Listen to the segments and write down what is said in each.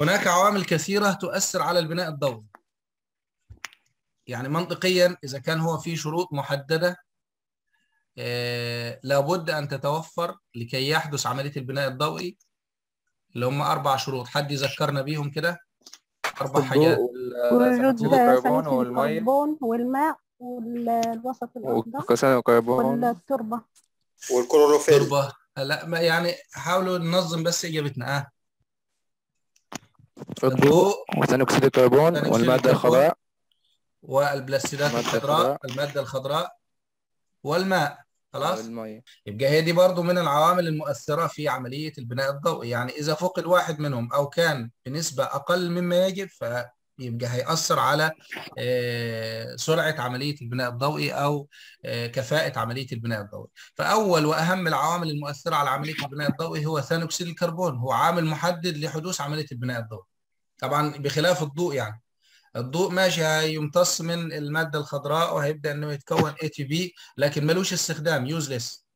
هناك عوامل كثيرة تؤثر على البناء الضوئي يعني منطقيا إذا كان هو في شروط محددة آه، لابد أن تتوفر لكي يحدث عملية البناء الضوئي اللي هم أربع شروط حد يذكرنا بيهم كده أربع حاجات والرطوبة والكربون والماء والوسط الأخضر والتربة والكلوروفيل التربة لا ما يعني حاولوا ننظم بس إجابتنا أه الضوء وثاني أكسيد الكربون والمادة الخضراء والبلاستيدات الخضراء المادة الخضراء والماء خلاص والمية. يبقى هي دي برضو من العوامل المؤثرة في عملية البناء الضوئي يعني إذا فقد واحد منهم أو كان بنسبة أقل مما يجب ف يبقى هيأثر على آه، سرعة عملية البناء الضوئي أو آه، كفاءة عملية البناء الضوئي فأول وأهم العوامل المؤثرة على عملية البناء الضوئي هو ثاني أكسيد الكربون هو عامل محدد لحدوث عملية البناء الضوئي طبعا بخلاف الضوء يعني الضوء ماشي هيمتص من المادة الخضراء وهيبدأ أنه يتكون اي تي بي لكن ملوش استخدام يوزلس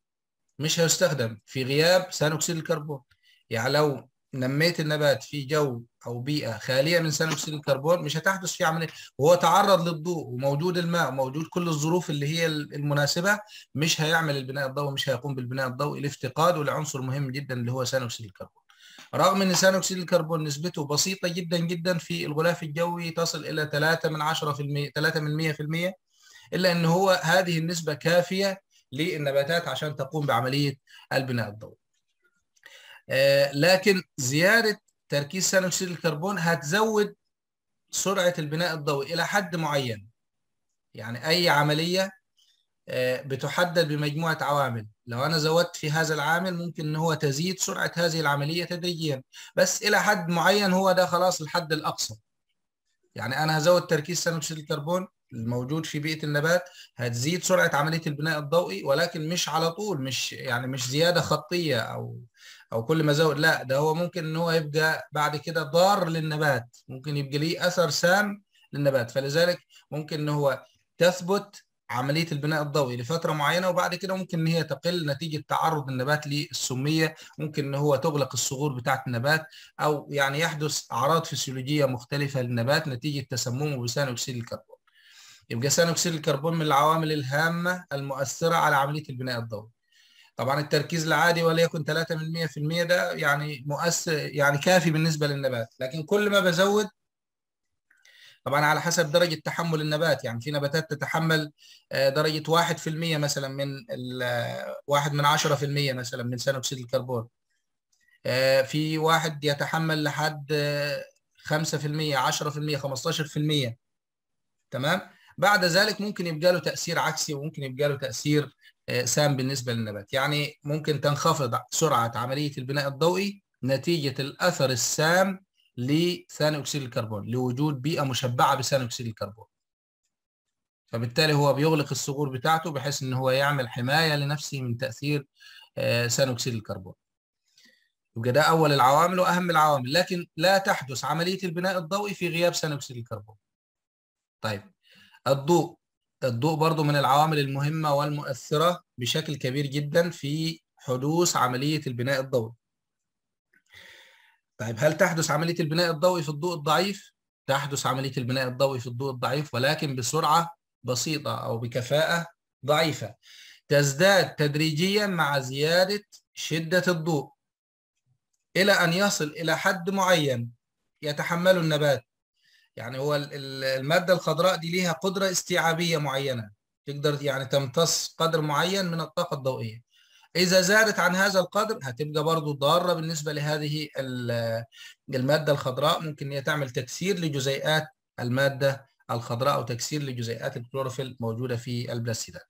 مش هيستخدم في غياب ثاني أكسيد الكربون يعني لو نميت النبات في جو او بيئه خاليه من ثاني اكسيد الكربون مش هتحدث فيه عمليه وهو تعرض للضوء وموجود الماء وموجود كل الظروف اللي هي المناسبه مش هيعمل البناء الضوئي مش هيقوم بالبناء الضوئي لافتقاده لعنصر مهم جدا اللي هو ثاني اكسيد الكربون رغم ان ثاني اكسيد الكربون نسبته بسيطه جدا جدا في الغلاف الجوي تصل الى 3 من 10% 3 من 100% الا ان هو هذه النسبه كافيه للنباتات عشان تقوم بعمليه البناء الضوئي آه، لكن زياده تركيز ثاني اكسيد الكربون هتزود سرعه البناء الضوئي الى حد معين يعني اي عمليه آه، بتحدد بمجموعه عوامل لو انا زودت في هذا العامل ممكن ان هو تزيد سرعه هذه العمليه تدريجيا بس الى حد معين هو ده خلاص الحد الاقصى يعني انا هزود تركيز ثاني اكسيد الكربون الموجود في بيئه النبات هتزيد سرعه عمليه البناء الضوئي ولكن مش على طول مش يعني مش زياده خطيه او او كل ما زود لا ده هو ممكن ان هو يبقى بعد كده ضار للنبات ممكن يبقى ليه اثر سام للنبات فلذلك ممكن ان هو تثبت عمليه البناء الضوئي لفتره معينه وبعد كده ممكن ان هي تقل نتيجه تعرض النبات للسميه ممكن ان هو تغلق الصغور بتاعه النبات او يعني يحدث اعراض فسيولوجيه مختلفه للنبات نتيجه تسممه بثاني اكسيد الكربون يبقى ثاني اكسيد الكربون من العوامل الهامه المؤثره على عمليه البناء الضوئي طبعا التركيز العادي وليكن 3 من 100% ده يعني مؤثر يعني كافي بالنسبه للنبات لكن كل ما بزود طبعا على حسب درجه تحمل النبات يعني في نباتات تتحمل آه، درجه 1% مثلا من 1 آه، من 10% مثلا من ثاني اكسيد الكربون آه، في واحد يتحمل لحد 5% 10% 15% تمام بعد ذلك ممكن يبقى له تاثير عكسي وممكن يبقى له تاثير آه، سام بالنسبة للنبات يعني ممكن تنخفض سرعة عملية البناء الضوئي نتيجة الأثر السام لثاني أكسيد الكربون لوجود بيئة مشبعة بثاني أكسيد الكربون فبالتالي هو بيغلق الثغور بتاعته بحيث ان هو يعمل حمايه لنفسه من تاثير آه، ثاني اكسيد الكربون يبقى ده اول العوامل واهم العوامل لكن لا تحدث عمليه البناء الضوئي في غياب ثاني اكسيد الكربون طيب الضوء الضوء برضو من العوامل المهمة والمؤثرة بشكل كبير جدا في حدوث عملية البناء الضوئي طيب هل تحدث عملية البناء الضوئي في الضوء الضعيف؟ تحدث عملية البناء الضوئي في الضوء الضعيف ولكن بسرعة بسيطة أو بكفاءة ضعيفة تزداد تدريجيا مع زيادة شدة الضوء إلى أن يصل إلى حد معين يتحمله النبات يعني هو الماده الخضراء دي ليها قدره استيعابيه معينه تقدر يعني تمتص قدر معين من الطاقه الضوئيه اذا زادت عن هذا القدر هتبقى برضو ضاره بالنسبه لهذه الماده الخضراء ممكن هي تعمل تكسير لجزيئات الماده الخضراء او تكسير لجزيئات الكلوروفيل موجوده في البلاستيدات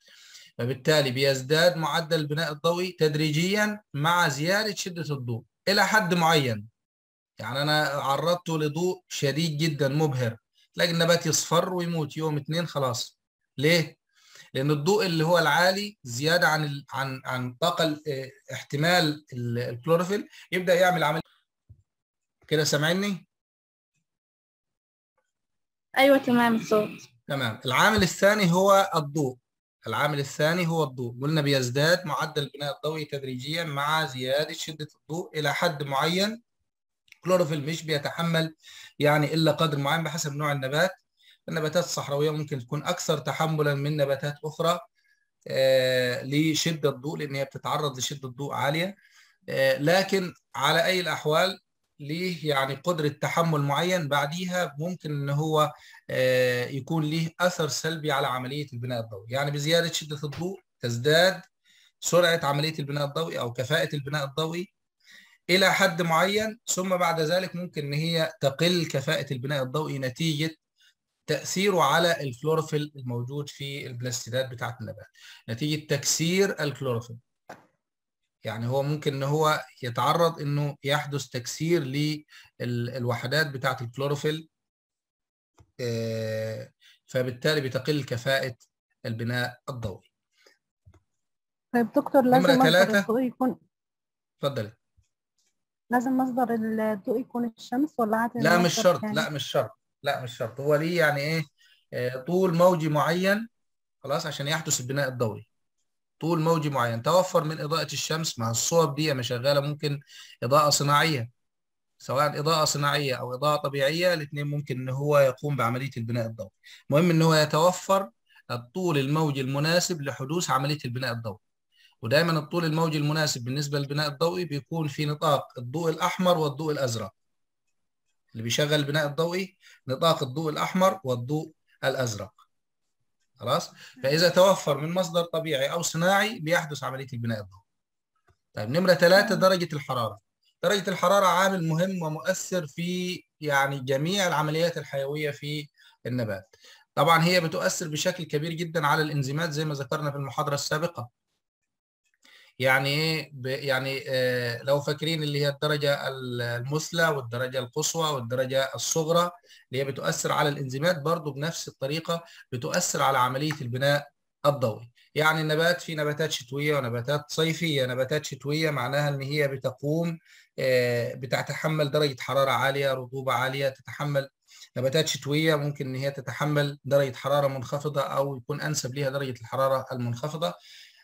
فبالتالي بيزداد معدل البناء الضوئي تدريجيا مع زياده شده الضوء الى حد معين يعني انا عرضته لضوء شديد جدا مبهر تلاقي النبات يصفر ويموت يوم اثنين خلاص ليه لان الضوء اللي هو العالي زياده عن ال... عن عن طاقه آه، احتمال الكلوروفيل يبدا يعمل عمل كده سامعني ايوه تمام الصوت تمام العامل الثاني هو الضوء العامل الثاني هو الضوء قلنا بيزداد معدل البناء الضوئي تدريجيا مع زياده شده الضوء الى حد معين كلوروفيل مش بيتحمل يعني الا قدر معين بحسب نوع النبات النباتات الصحراويه ممكن تكون اكثر تحملا من نباتات اخرى آه، لشده الضوء لان هي بتتعرض لشده ضوء عاليه آه، لكن على اي الاحوال ليه يعني قدره تحمل معين بعديها ممكن ان هو آه، يكون ليه اثر سلبي على عمليه البناء الضوئي يعني بزياده شده الضوء تزداد سرعه عمليه البناء الضوئي او كفاءه البناء الضوئي الى حد معين ثم بعد ذلك ممكن ان هي تقل كفاءه البناء الضوئي نتيجه تاثيره على الكلوروفيل الموجود في البلاستيدات بتاعه النبات نتيجه تكسير الكلوروفيل يعني هو ممكن ان هو يتعرض انه يحدث تكسير للوحدات بتاعه الكلوروفيل آه، فبالتالي بتقل كفاءه البناء الضوئي طيب دكتور لازم المنظر الضوئي يكون اتفضلي لازم مصدر الضوء يكون الشمس ولا عادي لا مش شرط يعني؟ لا مش شرط لا مش شرط هو ليه يعني ايه آه، طول موجي معين خلاص عشان يحدث البناء الضوئي طول موجي معين توفر من اضاءه الشمس مع الصور دي انا شغاله ممكن اضاءه صناعيه سواء اضاءه صناعيه او اضاءه طبيعيه الاثنين ممكن ان هو يقوم بعمليه البناء الضوئي المهم ان هو يتوفر الطول الموجي المناسب لحدوث عمليه البناء الضوئي ودائما الطول الموجي المناسب بالنسبه للبناء الضوئي بيكون في نطاق الضوء الاحمر والضوء الازرق اللي بيشغل البناء الضوئي نطاق الضوء الاحمر والضوء الازرق خلاص فاذا توفر من مصدر طبيعي او صناعي بيحدث عمليه البناء الضوئي طيب نمره ثلاثة نعم. درجه الحراره درجه الحراره عامل مهم ومؤثر في يعني جميع العمليات الحيويه في النبات طبعا هي بتؤثر بشكل كبير جدا على الانزيمات زي ما ذكرنا في المحاضره السابقه يعني ايه يعني آه، لو فاكرين اللي هي الدرجه المثلى والدرجه القصوى والدرجه الصغرى اللي هي بتؤثر على الانزيمات برضو بنفس الطريقه بتؤثر على عمليه البناء الضوئي يعني النبات في نباتات شتويه ونباتات صيفيه نباتات شتويه معناها ان هي بتقوم آه، بتتحمل درجه حراره عاليه رطوبه عاليه تتحمل نباتات شتويه ممكن ان هي تتحمل درجه حراره منخفضه او يكون انسب ليها درجه الحراره المنخفضه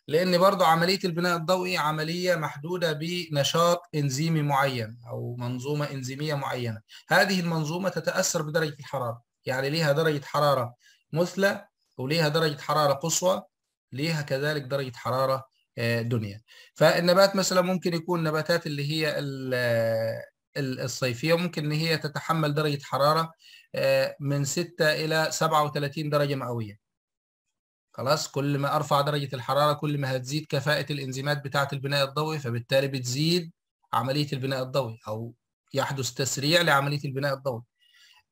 لان برضو عمليه البناء الضوئي عمليه محدوده بنشاط انزيمي معين او منظومه انزيميه معينه هذه المنظومه تتاثر بدرجه الحراره يعني ليها درجه حراره مثلى وليها درجه حراره قصوى ليها كذلك درجه حراره آه، دنيا فالنبات مثلا ممكن يكون نباتات اللي هي آه، الصيفيه ممكن ان هي تتحمل درجه حراره آه، من 6 الى 37 درجه مئويه خلاص كل ما ارفع درجه الحراره كل ما هتزيد كفاءه الانزيمات بتاعه البناء الضوئي فبالتالي بتزيد عمليه البناء الضوئي او يحدث تسريع لعمليه البناء الضوئي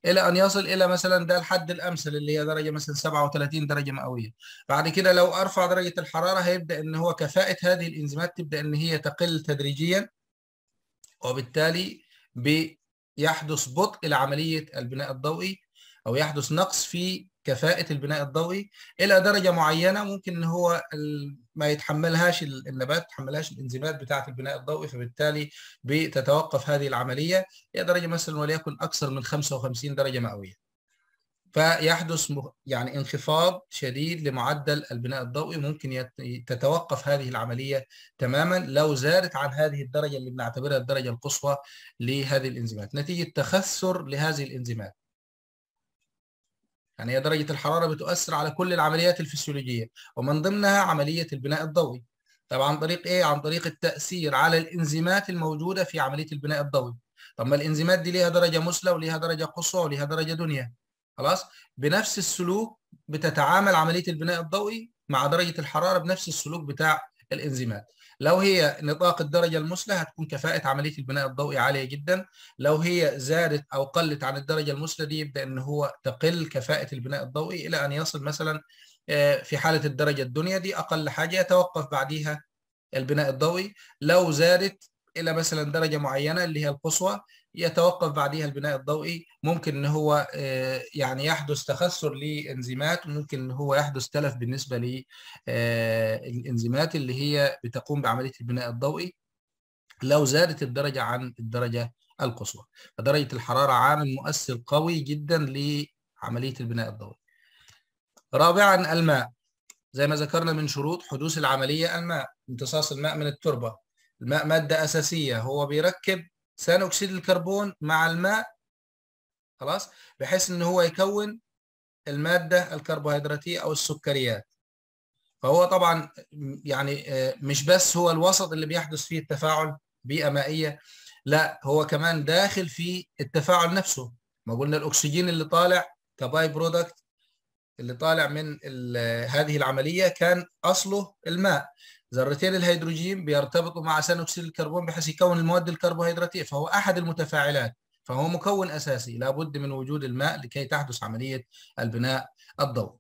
الى ان يصل الى مثلا ده الحد الامثل اللي هي درجه مثلا 37 درجه مئويه بعد كده لو ارفع درجه الحراره هيبدا ان هو كفاءه هذه الانزيمات تبدا ان هي تقل تدريجيا وبالتالي بيحدث بطء لعمليه البناء الضوئي او يحدث نقص في كفاءة البناء الضوئي إلى درجة معينة ممكن إن هو ما يتحملهاش النبات يتحملهاش الإنزيمات بتاعة البناء الضوئي فبالتالي بتتوقف هذه العملية إلى درجة مثلا وليكن أكثر من 55 درجة مئوية فيحدث يعني انخفاض شديد لمعدل البناء الضوئي ممكن تتوقف هذه العملية تماما لو زادت عن هذه الدرجة اللي بنعتبرها الدرجة القصوى لهذه الإنزيمات نتيجة تخثر لهذه الإنزيمات يعني هي درجة الحرارة بتؤثر على كل العمليات الفسيولوجية ومن ضمنها عملية البناء الضوئي طب عن طريق ايه؟ عن طريق التأثير على الإنزيمات الموجودة في عملية البناء الضوئي طب ما الإنزيمات دي ليها درجة مثلى وليها درجة قصوى وليها درجة دنيا خلاص؟ بنفس السلوك بتتعامل عملية البناء الضوئي مع درجة الحرارة بنفس السلوك بتاع الإنزيمات لو هي نطاق الدرجه المثلى هتكون كفاءه عمليه البناء الضوئي عاليه جدا لو هي زادت او قلت عن الدرجه المثلى دي يبدا ان هو تقل كفاءه البناء الضوئي الى ان يصل مثلا آه، في حاله الدرجه الدنيا دي اقل حاجه يتوقف بعديها البناء الضوئي لو زادت الى مثلا درجه معينه اللي هي القصوى يتوقف بعدها البناء الضوئي ممكن ان هو آه، يعني يحدث تخثر لانزيمات ممكن ان هو يحدث تلف بالنسبه للانزيمات آه، اللي هي بتقوم بعمليه البناء الضوئي لو زادت الدرجه عن الدرجه القصوى فدرجه الحراره عامل مؤثر قوي جدا لعمليه البناء الضوئي رابعا الماء زي ما ذكرنا من شروط حدوث العمليه الماء امتصاص الماء من التربه الماء ماده اساسيه هو بيركب ثاني اكسيد الكربون مع الماء خلاص بحيث ان هو يكون الماده الكربوهيدراتيه او السكريات فهو طبعا يعني آه، مش بس هو الوسط اللي بيحدث فيه التفاعل بيئه مائيه لا هو كمان داخل في التفاعل نفسه ما قلنا الاكسجين اللي طالع كباي برودكت اللي طالع من آه، هذه العمليه كان اصله الماء ذرتين الهيدروجين بيرتبطوا مع ثاني اكسيد الكربون بحيث يكون المواد الكربوهيدراتيه فهو احد المتفاعلات فهو مكون اساسي لابد من وجود الماء لكي تحدث عمليه البناء الضوئي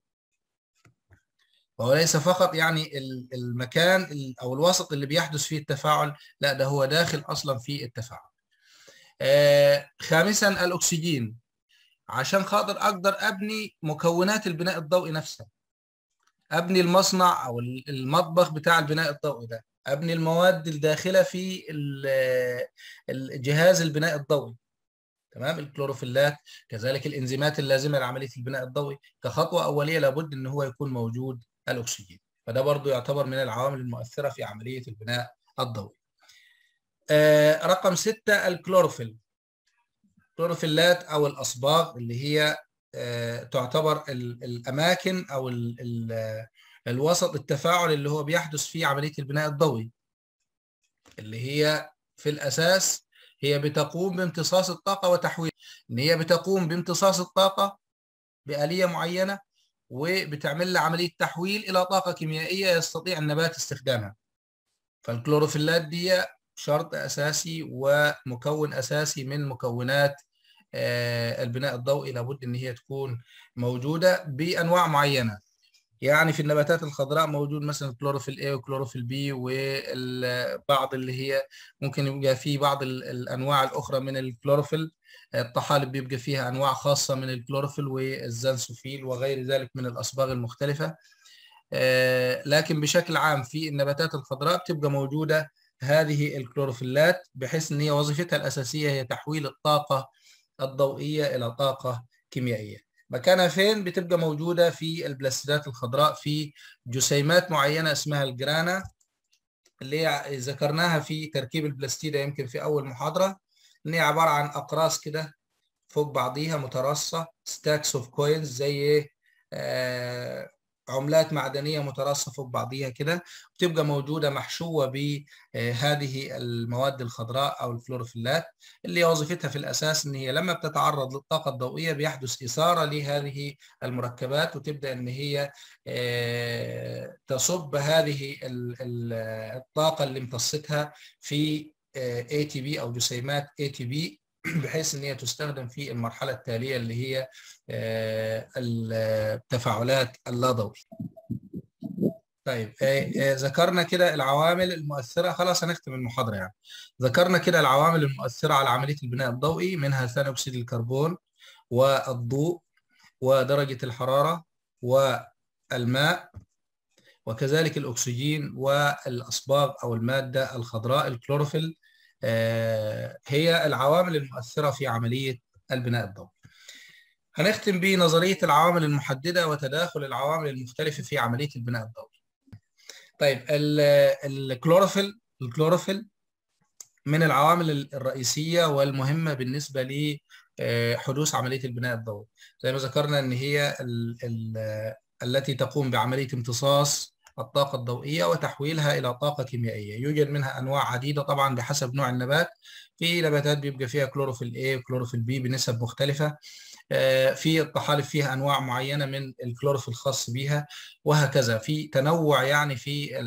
فهو ليس فقط يعني المكان او الوسط اللي بيحدث فيه التفاعل لا ده هو داخل اصلا في التفاعل آه، خامسا الاكسجين عشان خاطر اقدر ابني مكونات البناء الضوئي نفسها ابني المصنع او المطبخ بتاع البناء الضوئي ده ابني المواد الداخله في جهاز البناء الضوئي تمام الكلوروفيلات كذلك الانزيمات اللازمه لعمليه البناء الضوئي كخطوه اوليه لابد ان هو يكون موجود الاكسجين فده برضو يعتبر من العوامل المؤثره في عمليه البناء الضوئي آه رقم ستة الكلوروفيل الكلوروفيلات او الاصباغ اللي هي آه، تعتبر الاماكن او ال الوسط التفاعل اللي هو بيحدث فيه عمليه البناء الضوئي اللي هي في الاساس هي بتقوم بامتصاص الطاقه وتحويلها ان هي بتقوم بامتصاص الطاقه باليه معينه وبتعمل لها عمليه تحويل الى طاقه كيميائيه يستطيع النبات استخدامها فالكلوروفيلات دي شرط اساسي ومكون اساسي من مكونات آه، البناء الضوئي لابد ان هي تكون موجوده بانواع معينه يعني في النباتات الخضراء موجود مثلا كلوروفيل A وكلوروفيل B وبعض اللي هي ممكن يبقى في بعض الانواع الاخرى من الكلوروفيل الطحالب بيبقى فيها انواع خاصه من الكلوروفيل والزنسوفيل وغير ذلك من الاصباغ المختلفه آه، لكن بشكل عام في النباتات الخضراء بتبقى موجوده هذه الكلوروفيلات بحيث ان هي وظيفتها الاساسيه هي تحويل الطاقه الضوئية إلى طاقة كيميائية مكانها فين بتبقى موجودة في البلاستيدات الخضراء في جسيمات معينة اسمها الجرانا اللي هي ذكرناها في تركيب البلاستيدة يمكن في أول محاضرة اللي هي عبارة عن أقراص كده فوق بعضيها متراصة ستاكس اوف كوينز زي إيه؟ آه، عملات معدنيه متراصفه ببعضيها كده بتبقى موجوده محشوه بهذه المواد الخضراء او الفلوروفيلات اللي وظيفتها في الاساس ان هي لما بتتعرض للطاقه الضوئيه بيحدث اثاره لهذه المركبات وتبدا ان هي آه، تصب هذه الطاقه اللي امتصتها في اي تي بي او جسيمات اي تي بي بحيث ان هي تستخدم في المرحله التاليه اللي هي آه، التفاعلات ضوئي. طيب آه، آه، ذكرنا كده العوامل المؤثره خلاص هنختم المحاضره يعني ذكرنا كده العوامل المؤثره على عمليه البناء الضوئي منها ثاني اكسيد الكربون والضوء ودرجه الحراره والماء وكذلك الاكسجين والاصباغ او الماده الخضراء الكلوروفيل آه، هي العوامل المؤثرة في عملية البناء الضوئي هنختم بنظرية العوامل المحددة وتداخل العوامل المختلفة في عملية البناء الضوئي طيب الكلوروفيل الكلوروفيل من العوامل الرئيسية والمهمة بالنسبة لحدوث آه، عملية البناء الضوئي زي ما ذكرنا ان هي التي تقوم بعملية امتصاص الطاقة الضوئية وتحويلها إلى طاقة كيميائية يوجد منها أنواع عديدة طبعا بحسب نوع النبات في نباتات بيبقى فيها كلوروفيل A وكلوروفيل B بنسب مختلفة آه، في الطحالب فيها انواع معينه من الكلوروفيل الخاص بيها وهكذا في تنوع يعني في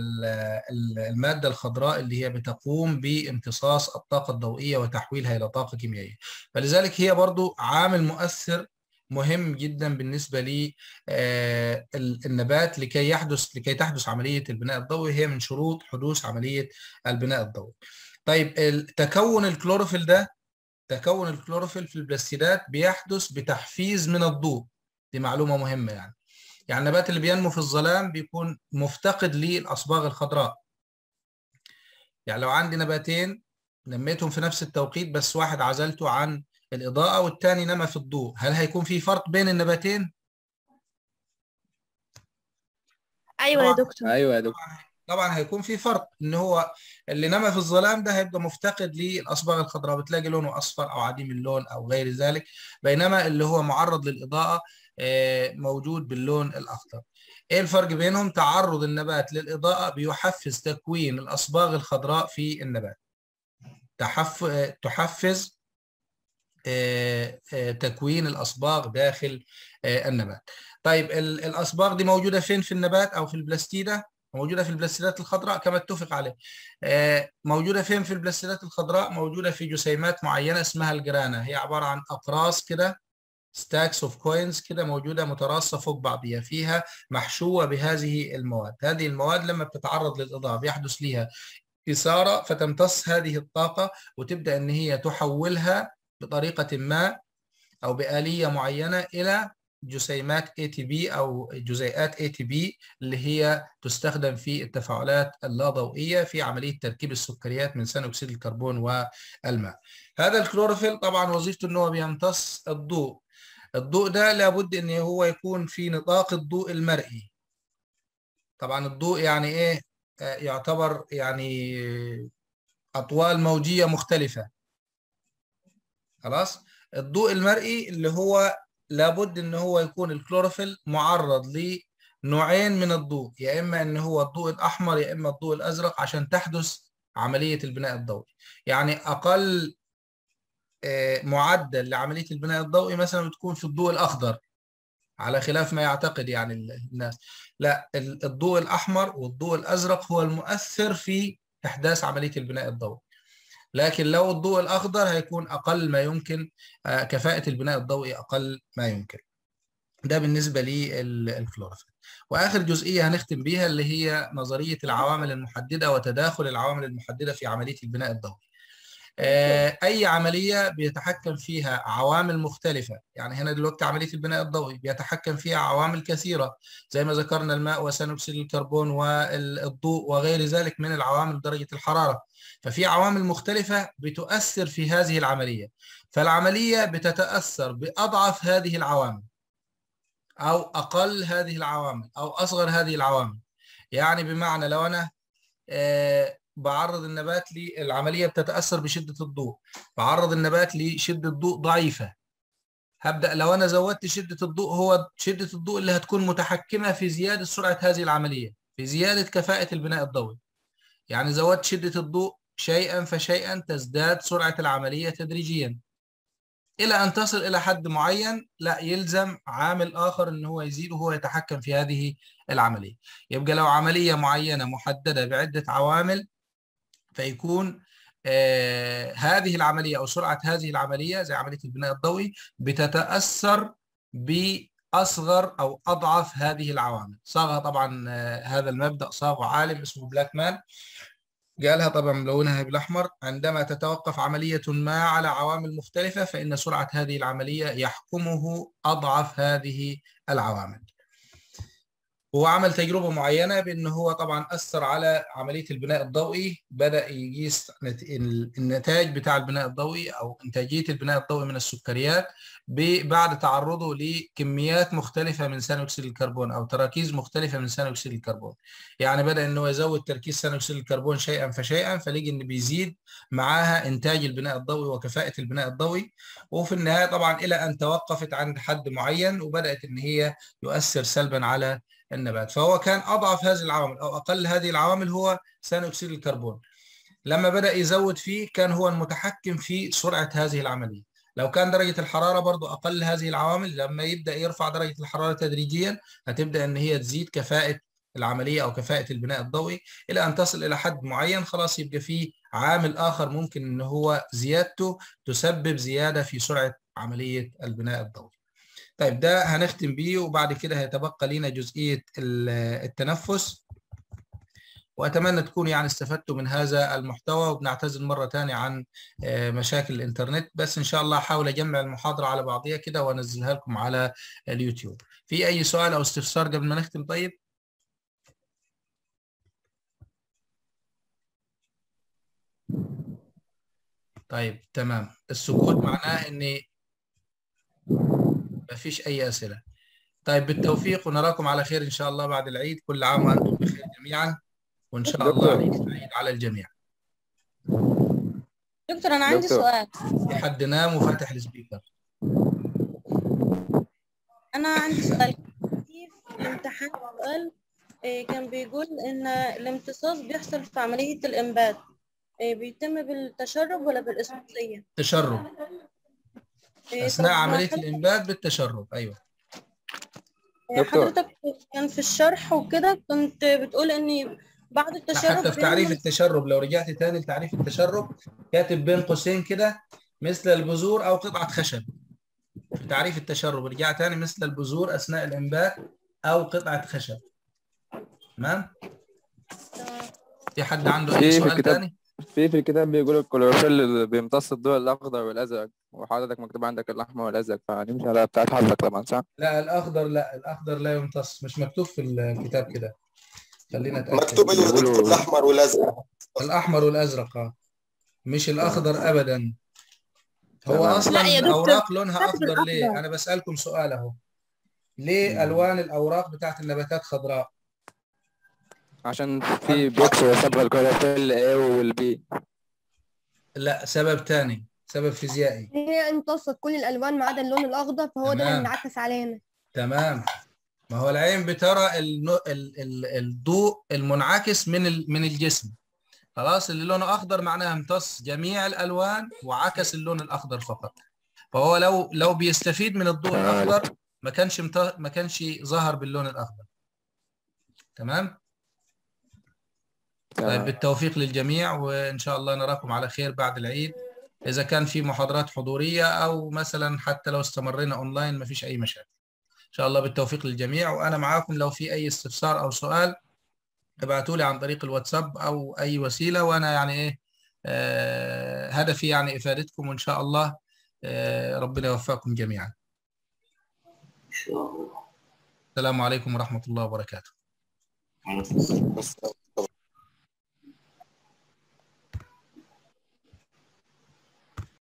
الماده الخضراء اللي هي بتقوم بامتصاص الطاقه الضوئيه وتحويلها الى طاقه كيميائيه فلذلك هي برضو عامل مؤثر مهم جدا بالنسبه للنبات آه، لكي يحدث لكي تحدث عمليه البناء الضوئي هي من شروط حدوث عمليه البناء الضوئي. طيب تكون الكلوروفيل ده تكون الكلوروفيل في البلاستيدات بيحدث بتحفيز من الضوء دي معلومه مهمه يعني. يعني النبات اللي بينمو في الظلام بيكون مفتقد للاصباغ الخضراء. يعني لو عندي نباتين نميتهم في نفس التوقيت بس واحد عزلته عن الإضاءة والثاني نما في الضوء هل هيكون في فرق بين النباتين؟ ايوه يا دكتور ايوه يا دكتور طبعا هيكون في فرق ان هو اللي نما في الظلام ده هيبقى مفتقد للاصباغ الخضراء بتلاقي لونه اصفر او عديم اللون او غير ذلك بينما اللي هو معرض للاضاءه آه، موجود باللون الاخضر ايه الفرق بينهم تعرض النبات للاضاءه بيحفز تكوين الاصباغ الخضراء في النبات تحف... تحفز آه، آه، تكوين الاصباغ داخل آه، النبات. طيب الاصباغ دي موجوده فين في النبات او في البلاستيده؟ موجوده في البلاستيدات الخضراء كما اتفق عليه. موجوده فين في البلاستيدات الخضراء؟ موجوده في جسيمات معينه اسمها الجرانه، هي عباره عن اقراص كده ستاكس اوف كوينز كده موجوده متراصه فوق بعضها فيها محشوه بهذه المواد، هذه المواد لما بتتعرض للاضاءه بيحدث ليها اثاره فتمتص هذه الطاقه وتبدا ان هي تحولها بطريقة ما أو بآلية معينة إلى جسيمات ATP أو جزيئات ATP اللي هي تستخدم في التفاعلات اللاضوئية في عملية تركيب السكريات من ثاني أكسيد الكربون والماء. هذا الكلوروفيل طبعا وظيفته إن هو بيمتص الضوء. الضوء ده لابد إن هو يكون في نطاق الضوء المرئي. طبعا الضوء يعني إيه؟ آه، يعتبر يعني أطوال موجية مختلفة. خلاص الضوء المرئي اللي هو لابد ان هو يكون الكلوروفيل معرض لنوعين من الضوء يا اما ان هو الضوء الاحمر يا اما الضوء الازرق عشان تحدث عمليه البناء الضوئي يعني اقل آه، معدل لعمليه البناء الضوئي مثلا بتكون في الضوء الاخضر على خلاف ما يعتقد يعني الناس لا الضوء الاحمر والضوء الازرق هو المؤثر في احداث عمليه البناء الضوئي لكن لو الضوء الاخضر هيكون اقل ما يمكن آه، كفاءه البناء الضوئي اقل ما يمكن ده بالنسبه للكلوروفيل واخر جزئيه هنختم بيها اللي هي نظريه العوامل المحدده وتداخل العوامل المحدده في عمليه البناء الضوئي آه، اي عمليه بيتحكم فيها عوامل مختلفه يعني هنا دلوقتي عمليه البناء الضوئي بيتحكم فيها عوامل كثيره زي ما ذكرنا الماء وثاني اكسيد الكربون والضوء وغير ذلك من العوامل درجه الحراره ففي عوامل مختلفه بتؤثر في هذه العمليه فالعمليه بتتاثر باضعف هذه العوامل او اقل هذه العوامل او اصغر هذه العوامل يعني بمعنى لو انا آه، بعرض النبات للعمليه بتتاثر بشده الضوء بعرض النبات لشده ضوء ضعيفه هبدا لو انا زودت شده الضوء هو شده الضوء اللي هتكون متحكمه في زياده سرعه هذه العمليه في زياده كفاءه البناء الضوئي يعني زودت شده الضوء شيئا فشيئا تزداد سرعه العمليه تدريجيا الى ان تصل الى حد معين لا يلزم عامل اخر ان هو يزيد وهو يتحكم في هذه العمليه يبقى لو عمليه معينه محدده بعده عوامل فيكون آه، هذه العملية أو سرعة هذه العملية زي عملية البناء الضوئي بتتأثر بأصغر أو أضعف هذه العوامل صاغها طبعا آه، هذا المبدأ صاغه عالم اسمه بلاك مان قالها طبعا ملونها بالأحمر عندما تتوقف عملية ما على عوامل مختلفة فإن سرعة هذه العملية يحكمه أضعف هذه العوامل هو عمل تجربه معينه بان هو طبعا اثر على عمليه البناء الضوئي بدا يقيس النتائج بتاع البناء الضوئي او انتاجيه البناء الضوئي من السكريات بعد تعرضه لكميات مختلفه من ثاني اكسيد الكربون او تراكيز مختلفه من ثاني اكسيد الكربون يعني بدا ان هو يزود تركيز ثاني اكسيد الكربون شيئا فشيئا فلقي ان بيزيد معاها انتاج البناء الضوئي وكفاءه البناء الضوئي وفي النهايه طبعا الى ان توقفت عند حد معين وبدات ان هي يؤثر سلبا على النبات فهو كان اضعف هذه العوامل او اقل هذه العوامل هو ثاني اكسيد الكربون لما بدا يزود فيه كان هو المتحكم في سرعه هذه العمليه لو كان درجة الحرارة برضو أقل هذه العوامل لما يبدأ يرفع درجة الحرارة تدريجيا هتبدأ إن هي تزيد كفاءة العملية أو كفاءة البناء الضوئي إلى أن تصل إلى حد معين خلاص يبقى فيه عامل آخر ممكن إن هو زيادته تسبب زيادة في سرعة عملية البناء الضوئي طيب ده هنختم بيه وبعد كده هيتبقى لينا جزئية التنفس وأتمنى تكونوا يعني استفدتوا من هذا المحتوى وبنعتذر مرة ثانيه عن آه، مشاكل الإنترنت بس إن شاء الله أحاول أجمع المحاضرة على بعضيها كده وأنزلها لكم على اليوتيوب في أي سؤال أو استفسار قبل ما نختم طيب؟ طيب تمام السكوت معناه ان فيش اي اسئله طيب بالتوفيق ونراكم على خير ان شاء الله بعد العيد كل عام وانتم بخير جميعا وان شاء الله سعيد على الجميع دكتور انا عندي دكتور. سؤال في حد نام وفاتح السبيكر انا عندي سؤال في الامتحان سؤال إيه، كان بيقول ان الامتصاص بيحصل في عمليه الانبات إيه، بيتم بالتشرب ولا بالاسموزيه تشرب إيه، اثناء عمليه الانبات بالتشرب ايوه دكتور. حضرتك كان في الشرح وكده كنت بتقول اني بعد التشرب حتى في تعريف التشرب لو رجعت تاني لتعريف التشرب كاتب بين قوسين كده مثل البذور او قطعه خشب في تعريف التشرب رجعت تاني مثل البذور اثناء الانبات او قطعه خشب تمام في حد عنده اي سؤال تاني في في الكتاب بيقول الكلوروفيل بيمتص الضوء الاخضر والازرق وحضرتك مكتوب عندك الاحمر والازرق فهنمشي على بتاعت حضرتك طبعا صح؟ لا الاخضر لا الاخضر لا يمتص مش مكتوب في الكتاب كده خلينا اتاكد مكتوب الاحمر والازرق الاحمر والازرق اه مش الاخضر آه. ابدا هو اصلا الاوراق لونها اخضر ليه انا بسالكم سؤال اهو ليه الوان الاوراق بتاعت النباتات خضراء عشان في بيكسر يسبب الكلوروفيل A والبي لا سبب تاني سبب فيزيائي هي امتصت كل الالوان ما عدا اللون الاخضر فهو تمام. ده اللي انعكس علينا تمام ما هو العين بترى الضوء المنعكس من من الجسم خلاص اللي لونه اخضر معناها امتص جميع الالوان وعكس اللون الاخضر فقط فهو لو لو بيستفيد من الضوء الاخضر ما كانش ما كانش ظهر باللون الاخضر تمام طيب بالتوفيق للجميع وان شاء الله نراكم على خير بعد العيد اذا كان في محاضرات حضوريه او مثلا حتى لو استمرينا اونلاين ما فيش اي مشاكل شاء الله بالتوفيق للجميع وانا معاكم لو في اي استفسار او سؤال ابعتوا لي عن طريق الواتساب او اي وسيله وانا يعني ايه آه، هدفي يعني افادتكم وان شاء الله آه، ربنا يوفقكم جميعا. ان شاء الله. السلام عليكم ورحمه الله وبركاته.